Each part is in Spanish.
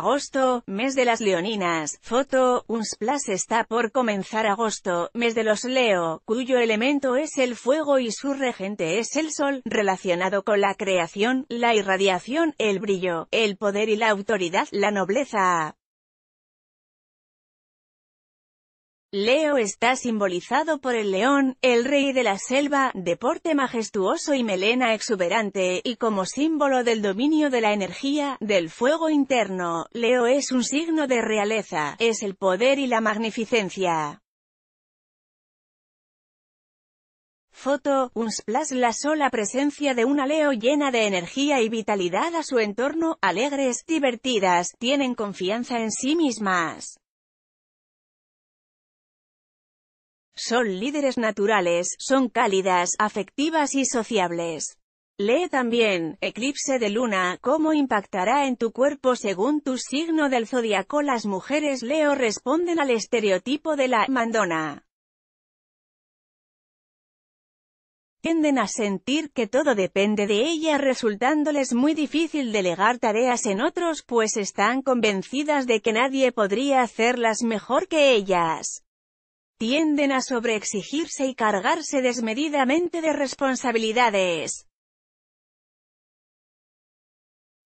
Agosto, mes de las leoninas, foto, un está por comenzar agosto, mes de los Leo, cuyo elemento es el fuego y su regente es el sol, relacionado con la creación, la irradiación, el brillo, el poder y la autoridad, la nobleza. Leo está simbolizado por el león, el rey de la selva, deporte majestuoso y melena exuberante, y como símbolo del dominio de la energía, del fuego interno, Leo es un signo de realeza, es el poder y la magnificencia. Foto, un splash la sola presencia de una Leo llena de energía y vitalidad a su entorno, alegres, divertidas, tienen confianza en sí mismas. Son líderes naturales, son cálidas, afectivas y sociables. Lee también, Eclipse de Luna, cómo impactará en tu cuerpo según tu signo del zodiaco. Las mujeres Leo responden al estereotipo de la mandona. Tienden a sentir que todo depende de ellas resultándoles muy difícil delegar tareas en otros pues están convencidas de que nadie podría hacerlas mejor que ellas tienden a sobreexigirse y cargarse desmedidamente de responsabilidades.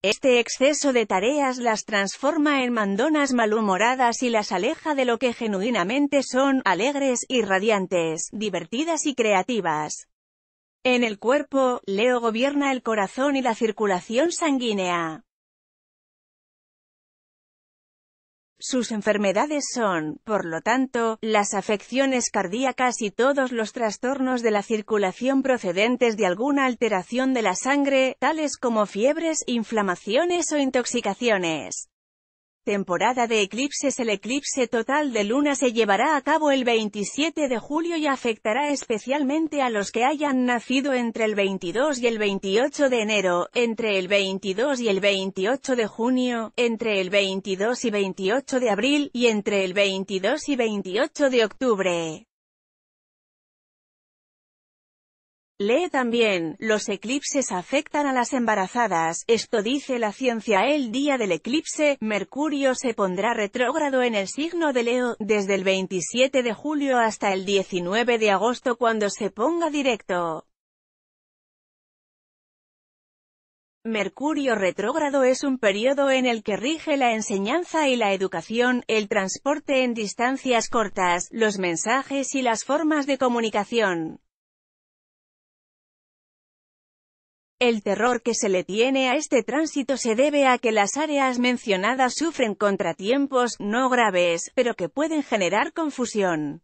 Este exceso de tareas las transforma en mandonas malhumoradas y las aleja de lo que genuinamente son, alegres, y radiantes, divertidas y creativas. En el cuerpo, Leo gobierna el corazón y la circulación sanguínea. Sus enfermedades son, por lo tanto, las afecciones cardíacas y todos los trastornos de la circulación procedentes de alguna alteración de la sangre, tales como fiebres, inflamaciones o intoxicaciones temporada de eclipses El eclipse total de luna se llevará a cabo el 27 de julio y afectará especialmente a los que hayan nacido entre el 22 y el 28 de enero, entre el 22 y el 28 de junio, entre el 22 y 28 de abril, y entre el 22 y 28 de octubre. Lee también, los eclipses afectan a las embarazadas, esto dice la ciencia el día del eclipse, Mercurio se pondrá retrógrado en el signo de Leo, desde el 27 de julio hasta el 19 de agosto cuando se ponga directo. Mercurio retrógrado es un periodo en el que rige la enseñanza y la educación, el transporte en distancias cortas, los mensajes y las formas de comunicación. El terror que se le tiene a este tránsito se debe a que las áreas mencionadas sufren contratiempos, no graves, pero que pueden generar confusión.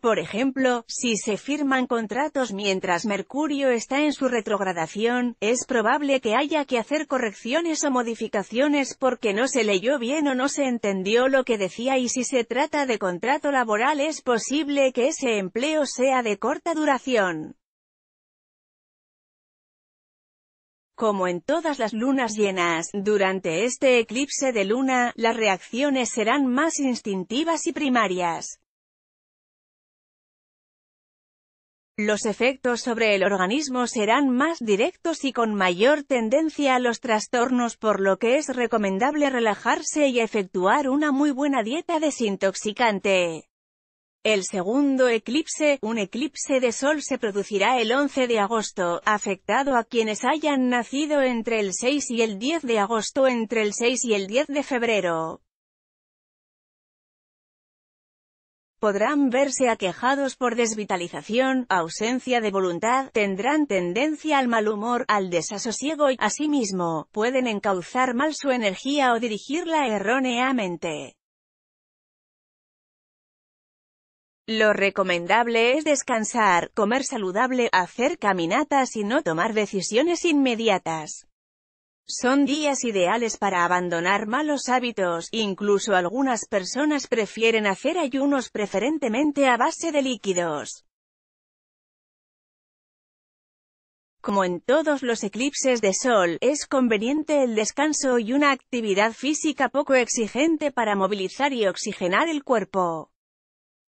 Por ejemplo, si se firman contratos mientras Mercurio está en su retrogradación, es probable que haya que hacer correcciones o modificaciones porque no se leyó bien o no se entendió lo que decía y si se trata de contrato laboral es posible que ese empleo sea de corta duración. Como en todas las lunas llenas, durante este eclipse de luna, las reacciones serán más instintivas y primarias. Los efectos sobre el organismo serán más directos y con mayor tendencia a los trastornos por lo que es recomendable relajarse y efectuar una muy buena dieta desintoxicante. El segundo eclipse, un eclipse de sol se producirá el 11 de agosto, afectado a quienes hayan nacido entre el 6 y el 10 de agosto entre el 6 y el 10 de febrero. Podrán verse aquejados por desvitalización, ausencia de voluntad, tendrán tendencia al mal humor, al desasosiego y, asimismo, pueden encauzar mal su energía o dirigirla erróneamente. Lo recomendable es descansar, comer saludable, hacer caminatas y no tomar decisiones inmediatas. Son días ideales para abandonar malos hábitos, incluso algunas personas prefieren hacer ayunos preferentemente a base de líquidos. Como en todos los eclipses de sol, es conveniente el descanso y una actividad física poco exigente para movilizar y oxigenar el cuerpo.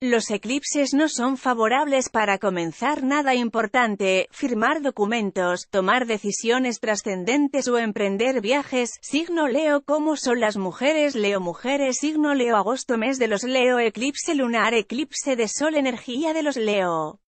Los eclipses no son favorables para comenzar nada importante, firmar documentos, tomar decisiones trascendentes o emprender viajes. Signo Leo ¿Cómo son las mujeres? Leo Mujeres Signo Leo Agosto Mes de los Leo Eclipse lunar Eclipse de Sol Energía de los Leo